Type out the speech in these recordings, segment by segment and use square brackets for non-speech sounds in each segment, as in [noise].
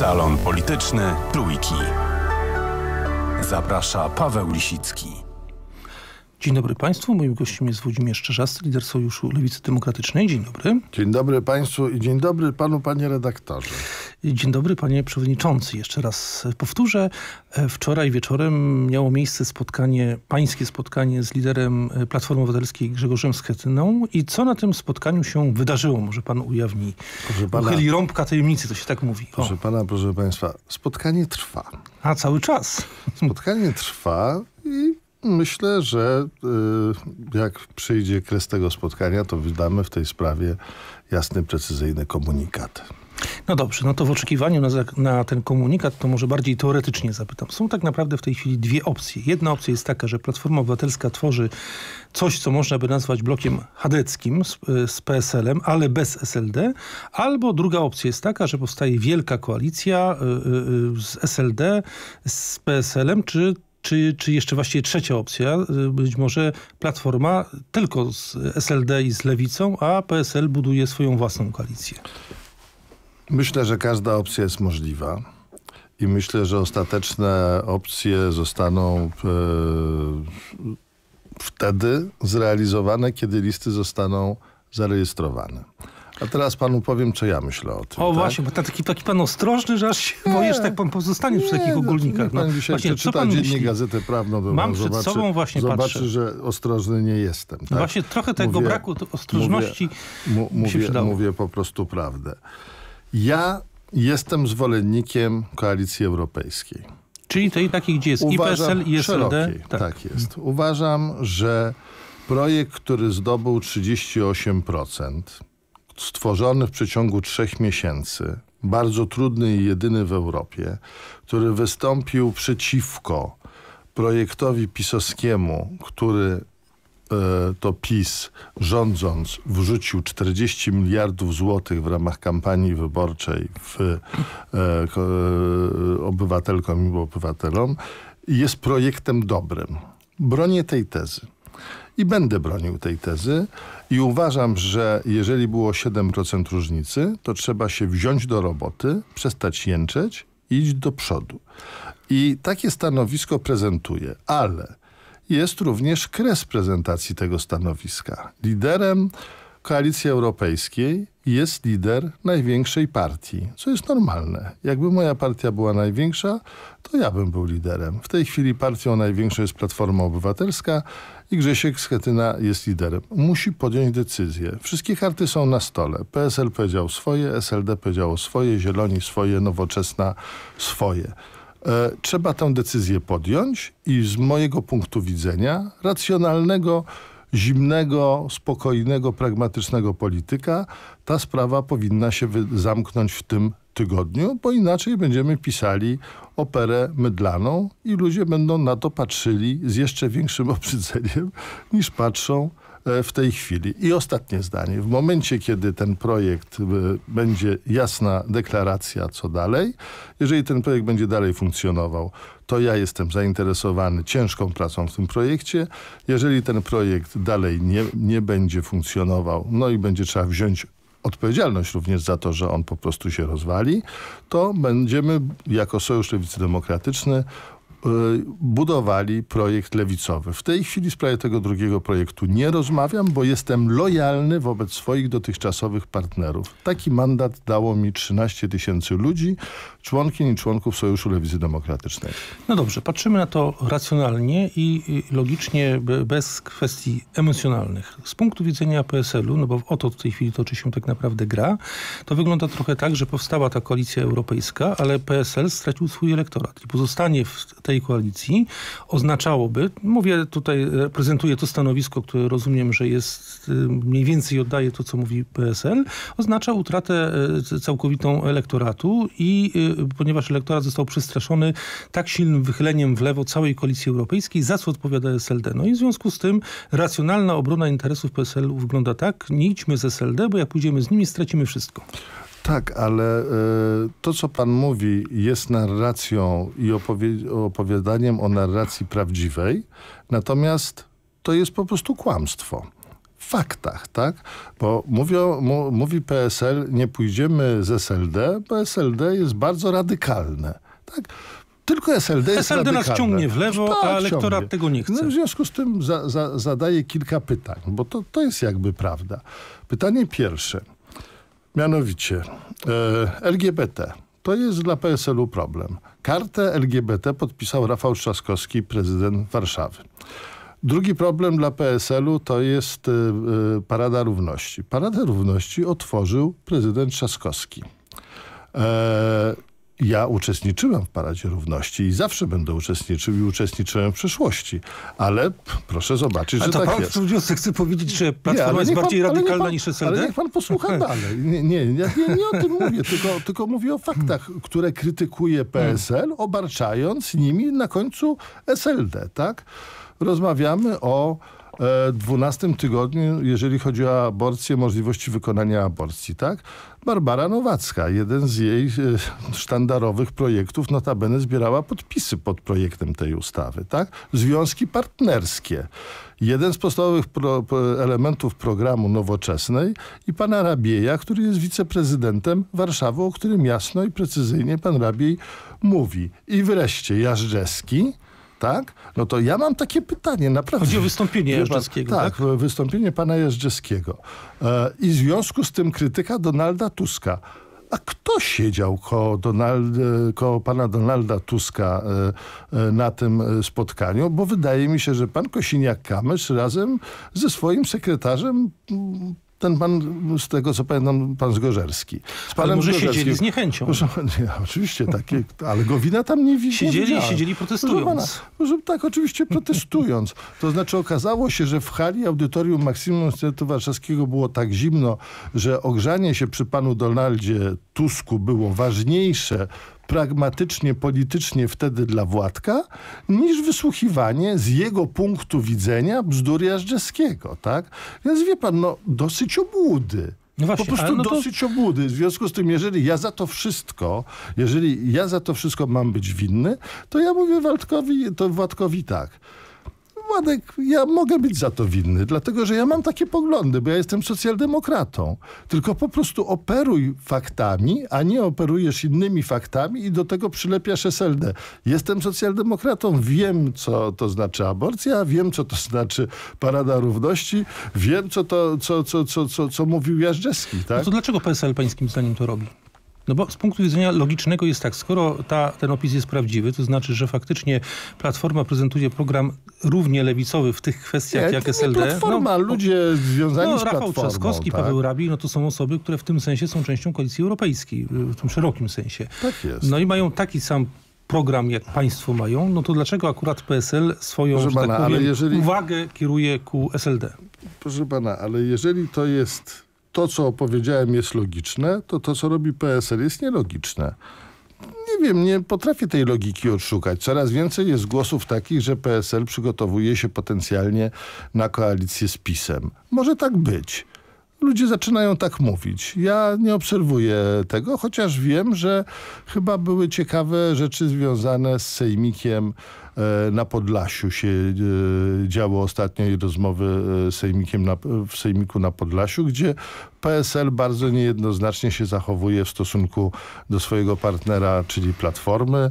Salon Polityczny Trójki. Zaprasza Paweł Lisicki. Dzień dobry Państwu. Moim gościem jest Włodzimierz Czerzasty, lider Sojuszu Lewicy Demokratycznej. Dzień dobry. Dzień dobry Państwu i dzień dobry Panu, Panie Redaktorze. Dzień dobry panie przewodniczący. Jeszcze raz powtórzę. E, wczoraj wieczorem miało miejsce spotkanie, pańskie spotkanie z liderem e, Platformy Obywatelskiej Grzegorzem Schetyną. I co na tym spotkaniu się wydarzyło? Może pan ujawni. Proszę pana, Uchyli rąbka tajemnicy, to się tak mówi. O. Proszę pana, proszę państwa, spotkanie trwa. A, cały czas. Spotkanie trwa i myślę, że e, jak przyjdzie kres tego spotkania, to wydamy w tej sprawie jasny, precyzyjny komunikat. No dobrze, no to w oczekiwaniu na, na, ten komunikat to może bardziej teoretycznie zapytam. Są tak naprawdę w tej chwili dwie opcje. Jedna opcja jest taka, że Platforma Obywatelska tworzy coś, co można by nazwać blokiem chadeckim z, e, z PSL-em, ale bez SLD. Albo druga opcja jest taka, że powstaje wielka koalicja e, e, z SLD, z PSL-em, czy czy, czy jeszcze właściwie trzecia opcja, być może Platforma tylko z SLD i z Lewicą, a PSL buduje swoją własną koalicję? Myślę, że każda opcja jest możliwa. I myślę, że ostateczne opcje zostaną e, wtedy zrealizowane, kiedy listy zostaną zarejestrowane. A teraz panu powiem, co ja myślę o tym. O tak? właśnie, bo taki, taki pan ostrożny, że aż się nie, boję, tak pan pozostanie przy takich no, ogólnikach. No, pan dzisiaj właśnie, co pan dziennie myśli? Gazetę Prawną, to Mam przed zobaczy, sobą właśnie zobaczy, patrzę. że ostrożny nie jestem. Tak? Właśnie trochę tego mówię, braku ostrożności mówię, mu, mówię, się przydało. Mówię po prostu prawdę. Ja jestem zwolennikiem koalicji europejskiej. Czyli tej takiej, gdzie jest Uważam, i i SLD? Tak. tak jest. Uważam, że projekt, który zdobył 38%, stworzony w przeciągu trzech miesięcy, bardzo trudny i jedyny w Europie, który wystąpił przeciwko projektowi pisowskiemu, który E, to PiS rządząc wrzucił 40 miliardów złotych w ramach kampanii wyborczej w, e, e obywatelkom i obywatelom, jest projektem dobrym. Bronię tej tezy. I będę bronił tej tezy i uważam, że jeżeli było 7% różnicy, to trzeba się wziąć do roboty, przestać jęczeć i iść do przodu. I takie stanowisko prezentuję, ale jest również kres prezentacji tego stanowiska. Liderem Koalicji Europejskiej jest lider największej partii, co jest normalne. Jakby moja partia była największa, to ja bym był liderem. W tej chwili partią największą jest Platforma Obywatelska i Grzesiek Schetyna jest liderem. Musi podjąć decyzję. Wszystkie karty są na stole. PSL powiedział swoje, SLD powiedział swoje, Zieloni swoje, Nowoczesna swoje. E, trzeba tę decyzję podjąć i z mojego punktu widzenia racjonalnego, zimnego, spokojnego, pragmatycznego polityka ta sprawa powinna się zamknąć w tym tygodniu, bo inaczej będziemy pisali operę mydlaną i ludzie będą na to patrzyli z jeszcze większym [laughs] obrzydzeniem niż patrzą E, w tej chwili. I ostatnie zdanie. W momencie, kiedy ten projekt e, będzie jasna deklaracja, co dalej, jeżeli ten projekt będzie dalej funkcjonował, to ja jestem zainteresowany ciężką pracą w tym projekcie. Jeżeli ten projekt dalej nie, nie będzie funkcjonował, no i będzie trzeba wziąć odpowiedzialność również za to, że on po prostu się rozwali, to będziemy jako Sojusz Lewicy Demokratyczny Y, budowali projekt lewicowy. W tej chwili w sprawie tego drugiego projektu nie rozmawiam, bo jestem lojalny wobec swoich dotychczasowych partnerów. Taki mandat dało mi 13 tysięcy ludzi, członkiń i członków Sojuszu Lewicy Demokratycznej. No dobrze, patrzymy na to racjonalnie i logicznie, bez kwestii emocjonalnych. Z punktu widzenia PSL-u, no bo o to w tej chwili toczy się tak naprawdę gra, to wygląda trochę tak, że powstała ta koalicja europejska, ale PSL stracił swój elektorat i pozostanie w tej tej koalicji oznaczałoby, mówię tutaj, reprezentuję to stanowisko, które rozumiem, że jest y, mniej więcej oddaje to, co mówi PSL, oznacza utratę y, całkowitą elektoratu i y, ponieważ elektorat został przestraszony tak silnym wychyleniem w lewo całej koalicji europejskiej, za co odpowiada SLD. No i w związku z tym racjonalna obrona interesów PSL-u wygląda tak, nie idźmy z SLD, bo jak pójdziemy z nimi, stracimy wszystko tak, ale y, to, co pan mówi, jest narracją i opowie opowiadaniem o narracji prawdziwej, natomiast to jest po prostu kłamstwo w faktach, tak? Bo mówią, mówi PSL, nie pójdziemy z SLD, bo SLD jest bardzo radykalne. Tak? Tylko SLD jest SLD radykalne. nas ciągnie w lewo, no, tak, a elektorat tego nie chce. No, w związku z tym za, za, zadaję kilka pytań, bo to, to jest jakby prawda. Pytanie pierwsze. Mianowicie e, LGBT. To jest dla PSL-u problem. Kartę LGBT podpisał Rafał Trzaskowski, prezydent Warszawy. Drugi problem dla PSL-u to jest e, e, Parada Równości. Parada Równości otworzył prezydent Trzaskowski ja uczestniczyłem w Paradzie Równości i zawsze będę uczestniczył i uczestniczyłem w przyszłości. Ale proszę zobaczyć, że to tak pan jest. Wniosek chce powiedzieć, że Platforma nie, jest bardziej pan, radykalna pan, niż SLD? Ale niech pan posłucha [laughs] dalej. Nie, nie, nie, nie, nie o tym mówię, tylko, tylko mówię o faktach, które krytykuje hmm. PSL, obarczając nimi na końcu SLD. Tak? Rozmawiamy o 12 e, tygodniu, jeżeli chodzi o aborcję, możliwości wykonania aborcji, tak? Barbara Nowacka, jeden z jej e, sztandarowych projektów, notabene zbierała podpisy pod projektem tej ustawy, tak? Związki partnerskie. Jeden z podstawowych pro, elementów programu Nowoczesnej i pana Rabieja, który jest wiceprezydentem Warszawy, o którym jasno i precyzyjnie pan Rabiej mówi. I wreszcie Jażdżewski, tak? No to ja mam takie pytanie, naprawdę. Chodzi o wystąpienie Jeżdżeckiego, tak, tak? wystąpienie pana Jeżdżeckiego. E, I w związku z tym krytyka Donalda Tuska. A kto siedział koło, Donald, e, koło pana Donalda Tuska e, e, na tym spotkaniu? Bo wydaje mi się, że pan Kosiniak-Kamysz razem ze swoim sekretarzem ten pan, z tego co pamiętam, pan Zgorzerski. Z panem ale może siedzieli z niechęcią. Proszę, nie, oczywiście, takie, ale go wina tam nie widzieli. Siedzieli, widziałem. siedzieli protestując. pana, proszę, tak, oczywiście protestując. To znaczy okazało się, że w hali audytorium Maksimum Instytutu Warszawskiego było tak zimno, że ogrzanie się przy panu Donaldzie Tusku było ważniejsze pragmatycznie, politycznie wtedy dla Władka, niż wysłuchiwanie z jego punktu widzenia bzdur Jażdżewskiego, tak? Więc wie pan, no dosyć obłudy. No właśnie, po prostu no dosyć to... obłudy. W związku z tym, jeżeli ja za to wszystko, jeżeli ja za to wszystko mam być winny, to ja mówię Waldkowi, to Władkowi tak – przypadek ja mogę być za to winny, dlatego że ja mam takie poglądy, bo ja jestem socjaldemokratą. Tylko po prostu operuj faktami, a nie operujesz innymi faktami i do tego przylepiasz SLD. Jestem socjaldemokratą, wiem co to znaczy aborcja, wiem co to znaczy Parada Równości, wiem co to, co, co, co, co, co mówił Jażdżewski. No tak? No to dlaczego PSL pańskim zdaniem to robi? No bo z punktu widzenia logicznego jest tak, skoro ta, ten opis jest prawdziwy, to znaczy, że faktycznie Platforma prezentuje program równie lewicowy w tych kwestiach nie, jak to SLD. Nie platforma, no, ludzie związani no, z Platformą. Rafał Trzaskowski, tak? Paweł Rabi, no to są osoby, które w tym sensie są częścią koalicji europejskiej, w tym szerokim sensie. Tak jest. No i mają taki sam program, jak państwo mają, no to dlaczego akurat PSL swoją, tak pana, powiem, jeżeli... uwagę kieruje ku SLD? Proszę pana, ale jeżeli to jest to, co opowiedziałem jest logiczne, to to, co robi PSL jest nielogiczne. Nie wiem, nie potrafię tej logiki odszukać. Coraz więcej jest głosów takich, że PSL przygotowuje się potencjalnie na koalicję z PiSem. Może tak być ludzie zaczynają tak mówić. Ja nie obserwuję tego, chociaż wiem, że chyba były ciekawe rzeczy związane z sejmikiem E, na Podlasiu się e, działo ostatnio i rozmowy e, sejmikiem na, w sejmiku na Podlasiu, gdzie PSL bardzo niejednoznacznie się zachowuje w stosunku do swojego partnera, czyli Platformy,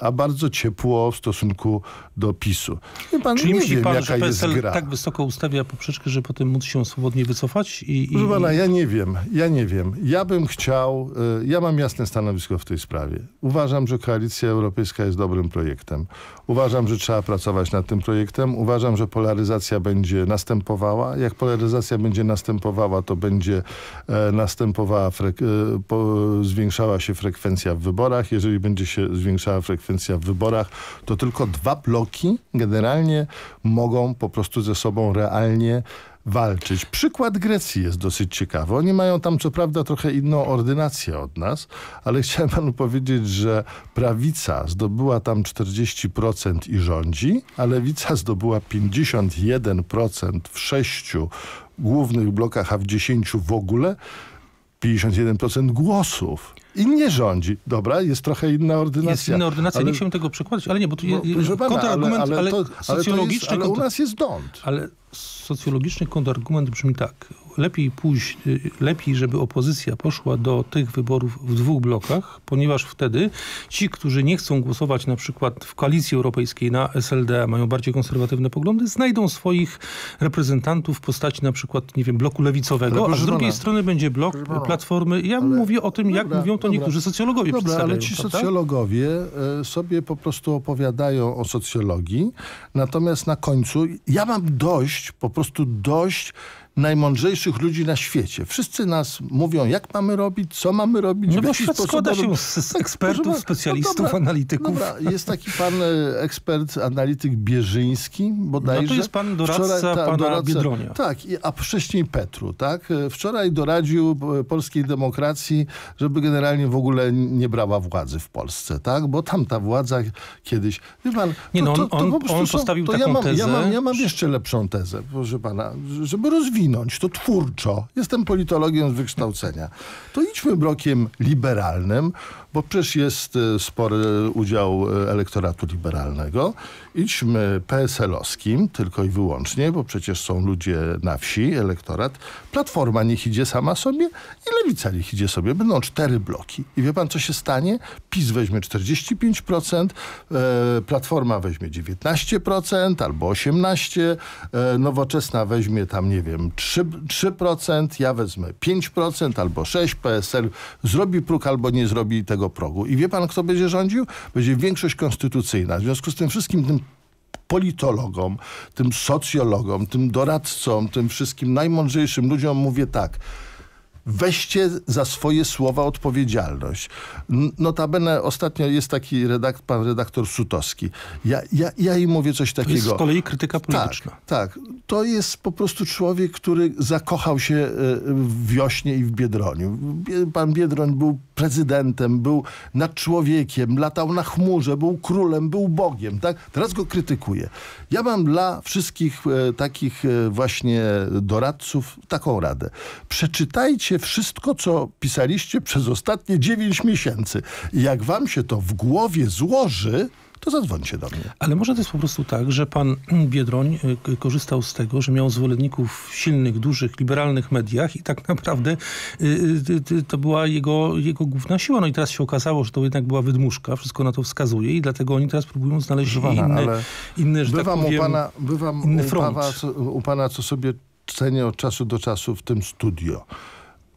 a bardzo ciepło w stosunku do PiSu. I pan Czyli nie myśli wiem, pan, jaka że PSL tak wysoko ustawia poprzeczkę, że potem móc się swobodnie wycofać? I, i... Proszę pana, ja nie wiem. Ja nie wiem. Ja bym chciał, ja mam jasne stanowisko w tej sprawie. Uważam, że Koalicja Europejska jest dobrym projektem. Uważam, Uważam, że trzeba pracować nad tym projektem. Uważam, że polaryzacja będzie następowała. Jak polaryzacja będzie następowała, to będzie e, następowała e, po, zwiększała się frekwencja w wyborach. Jeżeli będzie się zwiększała frekwencja w wyborach, to tylko dwa bloki generalnie mogą po prostu ze sobą realnie walczyć. Przykład Grecji jest dosyć ciekawy. Oni mają tam co prawda trochę inną ordynację od nas, ale [laughs] chciałem panu powiedzieć, że prawica zdobyła tam 40% i rządzi, a lewica zdobyła 51% w sześciu głównych blokach, a w dziesięciu w ogóle. 51% głosów i nie rządzi. Dobra, jest trochę inna ordynacja. Jest inna ordynacja, ale... nie chciałbym tego przekładać, ale nie, bo tu jest kontrargument, ale, ale, ale, ale, socjologiczny... To jest, ale u nas jest dąd. Ale socjologiczny kontrargument brzmi tak lepiej pójść, y, lepiej, żeby opozycja poszła do tych wyborów w dwóch blokach, ponieważ wtedy ci, którzy nie chcą głosować na przykład w koalicji europejskiej na SLD, mają bardziej konserwatywne poglądy, znajdą swoich reprezentantów w postaci na przykład, nie wiem, bloku lewicowego, a z drugiej strony będzie blok y, Platformy. Ja ale mówię o tym, dobra, jak mówią to dobra, niektórzy socjologowie dobra, ale ci prawda? socjologowie y, sobie po prostu opowiadają o socjologii, natomiast na końcu ja mam dość, po prostu dość najmądrzejszych ludzi na świecie. Wszyscy nas mówią, jak mamy robić, co mamy robić. No bo świat składa się z no ekspertów, tak, specjalistów, no dobra, analityków. Dobra. Jest taki pan e, ekspert, analityk Bierzyński bodajże. No to jest pan doradca Wczoraj, ta, pana doradca, Biedronia. Tak, a wcześniej Petru. tak. E, wczoraj doradził e, polskiej demokracji, żeby generalnie w ogóle nie brała władzy w Polsce, tak? bo tam ta władza kiedyś... pan, nie no, on, to, to, on postawił to taką ja mam, tezę. Ja mam, ja mam jeszcze lepszą tezę, proszę pana, żeby rozwijać rozwinąć, to twórczo. Jestem politologiem z wykształcenia. To idźmy blokiem liberalnym, bo przecież jest e, spory udział e, elektoratu liberalnego. Idźmy PSL-owskim tylko i wyłącznie, bo przecież są ludzie na wsi, elektorat. Platforma niech idzie sama sobie i Lewica niech idzie sobie. Będą cztery bloki. I wie pan, co się stanie? PiS weźmie 45%, e, Platforma weźmie 19% albo 18%, Nowoczesna weźmie tam, nie wiem, 3%, 3%, ja wezmę 5% albo 6%, PSL zrobi próg albo nie zrobi tego progu. I wie pan, kto będzie rządził? Będzie większość konstytucyjna. W związku z tym wszystkim tym politologom, tym socjologom, tym doradcom, tym wszystkim najmądrzejszym ludziom mówię tak – weźcie za swoje słowa odpowiedzialność. Notabene ostatnio jest taki redakt, pan redaktor Sutowski. Ja, ja, ja im mówię coś takiego. To jest z kolei krytyka tak, polityczna. Tak, tak. To jest po prostu człowiek, który zakochał się e, w Wiośnie i w Biedroniu. Pan Biedroń był prezydentem, był nad człowiekiem, latał na chmurze, był królem, był Bogiem. Tak? Teraz go krytykuje. Ja mam dla wszystkich e, takich e, właśnie doradców taką radę. Przeczytajcie się wszystko, co pisaliście przez ostatnie 9 miesięcy. jak wam się to w głowie złoży, to zadzwońcie do mnie. Ale może to jest po prostu tak, że pan mm, Biedroń y, korzystał z tego, że miał zwolenników w silnych, dużych, liberalnych mediach i tak naprawdę y, y, to była jego, jego główna siła. No i teraz się okazało, że to jednak była wydmuszka, wszystko na to wskazuje i dlatego oni teraz próbują znaleźć inne, inny, inny, że bywam tak powiem, u pana, bywam inny front. U pana, co, u pana, co sobie cenię od czasu do czasu w tym studio.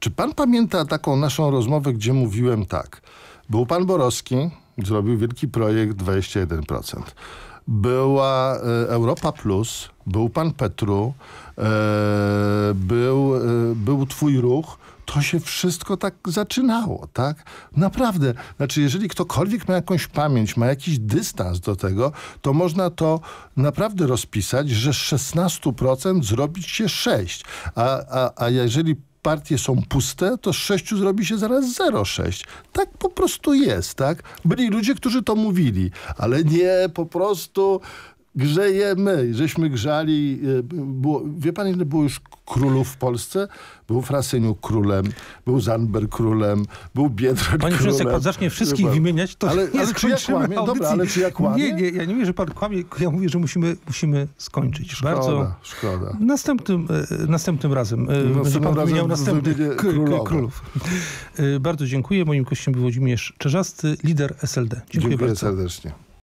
Czy pan pamięta taką naszą rozmowę, gdzie mówiłem tak? Był pan Borowski, zrobił wielki projekt 21%. Była e, Europa Plus, był pan Petru, e, był, e, był twój ruch, to się wszystko tak zaczynało, tak? Naprawdę. Znaczy, jeżeli ktokolwiek ma jakąś pamięć, ma jakiś dystans do tego, to można to naprawdę rozpisać, że z 16% zrobić się 6. A, a, a jeżeli partie są puste, to z 6 zrobi się zaraz 0,6. Tak po prostu jest, tak? Byli ludzie, którzy to mówili, ale nie, po prostu grzejemy, żeśmy grzali. E, było, wie pan, ile było już królów w Polsce? Był Frasyniu królem, był Zanber królem, był Biedroń Panie królem. Panie pan zacznie wszystkich wymieniać, to ale, nie ale ja Audycji. Dobra, ale czy ja kłamię? Nie, nie, ja nie mówię, że pan kłamie, ja mówię, że musimy, musimy skończyć. Szkoda, Bardzo... szkoda. Następnym, e, następnym razem e, no, będzie pan wymieniał następnych królów. Bardzo dziękuję. Moim gościem był Włodzimierz Czerzasty, lider SLD. Dziękuję, dziękuję bardzo. serdecznie.